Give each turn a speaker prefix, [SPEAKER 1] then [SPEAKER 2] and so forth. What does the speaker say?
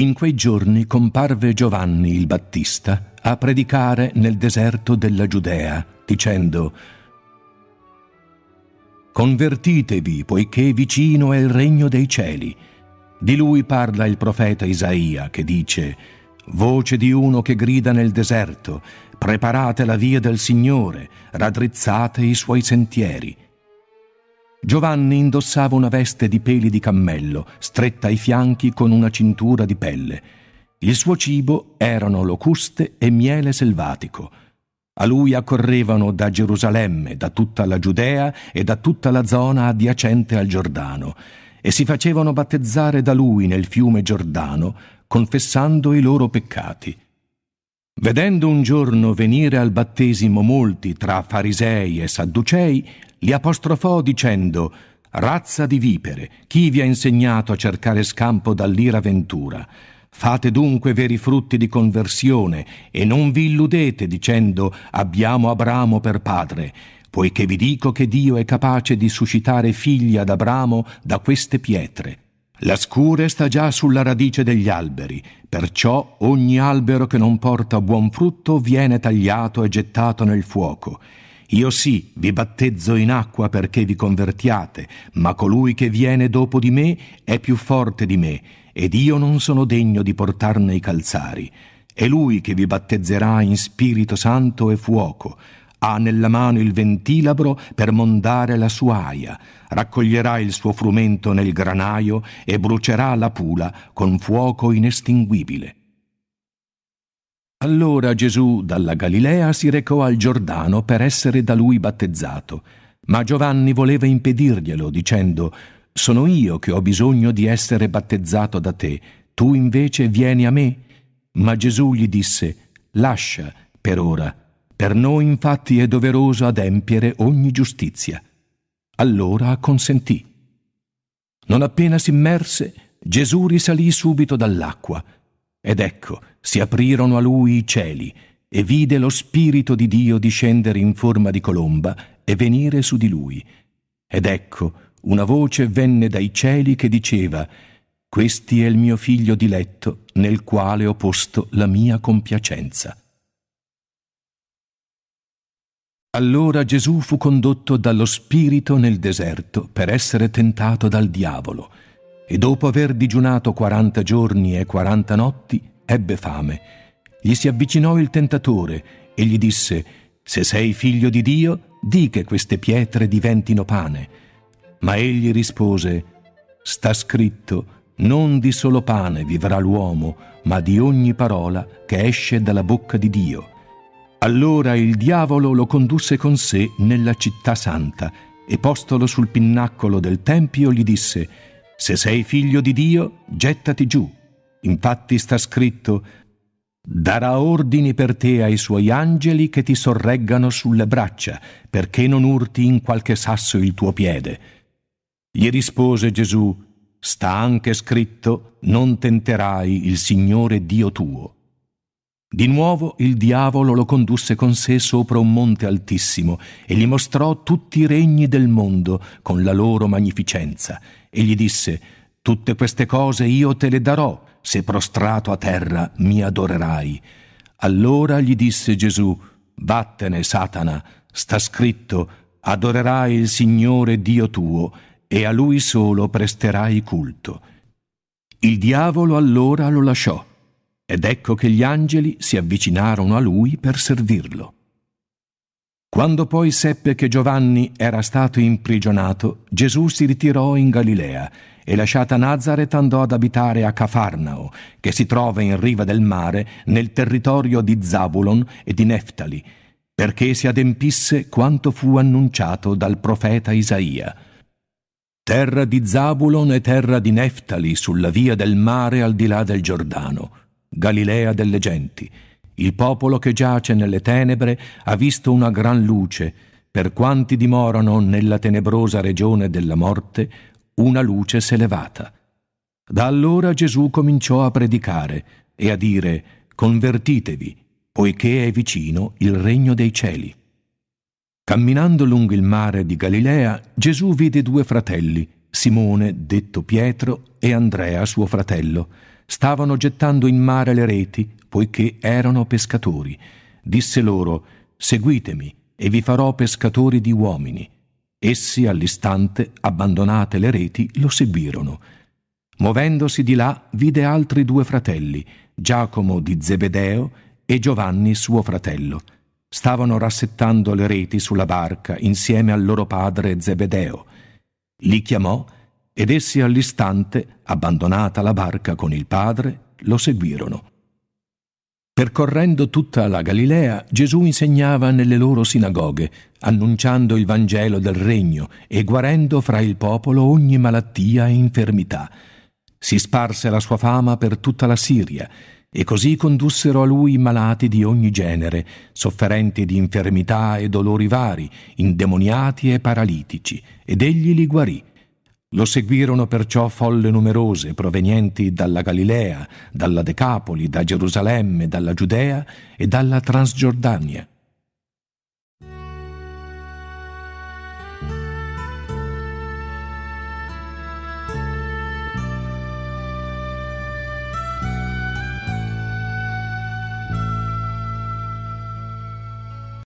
[SPEAKER 1] In quei giorni comparve Giovanni il Battista a predicare nel deserto della Giudea, dicendo Convertitevi, poiché vicino è il regno dei cieli. Di lui parla il profeta Isaia, che dice Voce di uno che grida nel deserto, preparate la via del Signore, raddrizzate i suoi sentieri. Giovanni indossava una veste di peli di cammello, stretta ai fianchi con una cintura di pelle. Il suo cibo erano locuste e miele selvatico. A lui accorrevano da Gerusalemme, da tutta la Giudea e da tutta la zona adiacente al Giordano, e si facevano battezzare da lui nel fiume Giordano, confessando i loro peccati. Vedendo un giorno venire al battesimo molti tra farisei e sadducei, li apostrofò dicendo Razza di vipere, chi vi ha insegnato a cercare scampo dall'ira ventura? Fate dunque veri frutti di conversione e non vi illudete dicendo abbiamo Abramo per padre, poiché vi dico che Dio è capace di suscitare figli ad Abramo da queste pietre. La scure sta già sulla radice degli alberi, perciò ogni albero che non porta buon frutto viene tagliato e gettato nel fuoco. Io sì, vi battezzo in acqua perché vi convertiate, ma colui che viene dopo di me è più forte di me, ed io non sono degno di portarne i calzari. È lui che vi battezzerà in Spirito Santo e fuoco. Ha nella mano il ventilabro per mondare la sua aia, raccoglierà il suo frumento nel granaio e brucerà la pula con fuoco inestinguibile. Allora Gesù dalla Galilea si recò al Giordano per essere da lui battezzato, ma Giovanni voleva impedirglielo dicendo Sono io che ho bisogno di essere battezzato da te, tu invece vieni a me. Ma Gesù gli disse Lascia per ora, per noi infatti è doveroso adempiere ogni giustizia. Allora consentì. Non appena s'immerse, Gesù risalì subito dall'acqua, ed ecco, si aprirono a lui i cieli e vide lo Spirito di Dio discendere in forma di colomba e venire su di lui. Ed ecco, una voce venne dai cieli che diceva, Questi è il mio figlio diletto, nel quale ho posto la mia compiacenza. Allora Gesù fu condotto dallo Spirito nel deserto per essere tentato dal diavolo, e dopo aver digiunato quaranta giorni e quaranta notti, ebbe fame. Gli si avvicinò il tentatore e gli disse, Se sei figlio di Dio, di che queste pietre diventino pane. Ma egli rispose, Sta scritto, non di solo pane vivrà l'uomo, ma di ogni parola che esce dalla bocca di Dio. Allora il diavolo lo condusse con sé nella città santa e postolo sul pinnacolo del Tempio gli disse, Se sei figlio di Dio, gettati giù, Infatti sta scritto Darà ordini per te ai suoi angeli che ti sorreggano sulle braccia, perché non urti in qualche sasso il tuo piede. Gli rispose Gesù, Sta anche scritto, non tenterai il Signore Dio tuo. Di nuovo il diavolo lo condusse con sé sopra un monte altissimo e gli mostrò tutti i regni del mondo con la loro magnificenza e gli disse, Tutte queste cose io te le darò se prostrato a terra mi adorerai. Allora gli disse Gesù, vattene Satana, sta scritto, adorerai il Signore Dio tuo e a lui solo presterai culto. Il diavolo allora lo lasciò, ed ecco che gli angeli si avvicinarono a lui per servirlo. Quando poi seppe che Giovanni era stato imprigionato, Gesù si ritirò in Galilea e lasciata Nazareth andò ad abitare a Cafarnao, che si trova in riva del mare nel territorio di Zabulon e di Neftali, perché si adempisse quanto fu annunciato dal profeta Isaia. Terra di Zabulon e terra di Neftali sulla via del mare al di là del Giordano, Galilea delle genti, il popolo che giace nelle tenebre ha visto una gran luce, per quanti dimorano nella tenebrosa regione della morte, una luce s'è levata. Da allora Gesù cominciò a predicare e a dire Convertitevi, poiché è vicino il regno dei cieli. Camminando lungo il mare di Galilea, Gesù vide due fratelli, Simone, detto Pietro, e Andrea, suo fratello. Stavano gettando in mare le reti poiché erano pescatori. Disse loro, Seguitemi, e vi farò pescatori di uomini. Essi all'istante, abbandonate le reti, lo seguirono. Muovendosi di là, vide altri due fratelli, Giacomo di Zebedeo e Giovanni suo fratello. Stavano rassettando le reti sulla barca insieme al loro padre Zebedeo. Li chiamò ed essi all'istante, abbandonata la barca con il padre, lo seguirono. Percorrendo tutta la Galilea, Gesù insegnava nelle loro sinagoghe, annunciando il Vangelo del Regno e guarendo fra il popolo ogni malattia e infermità. Si sparse la sua fama per tutta la Siria e così condussero a lui malati di ogni genere, sofferenti di infermità e dolori vari, indemoniati e paralitici, ed egli li guarì. Lo seguirono perciò folle numerose provenienti dalla Galilea, dalla Decapoli, da Gerusalemme, dalla Giudea e dalla Transgiordania.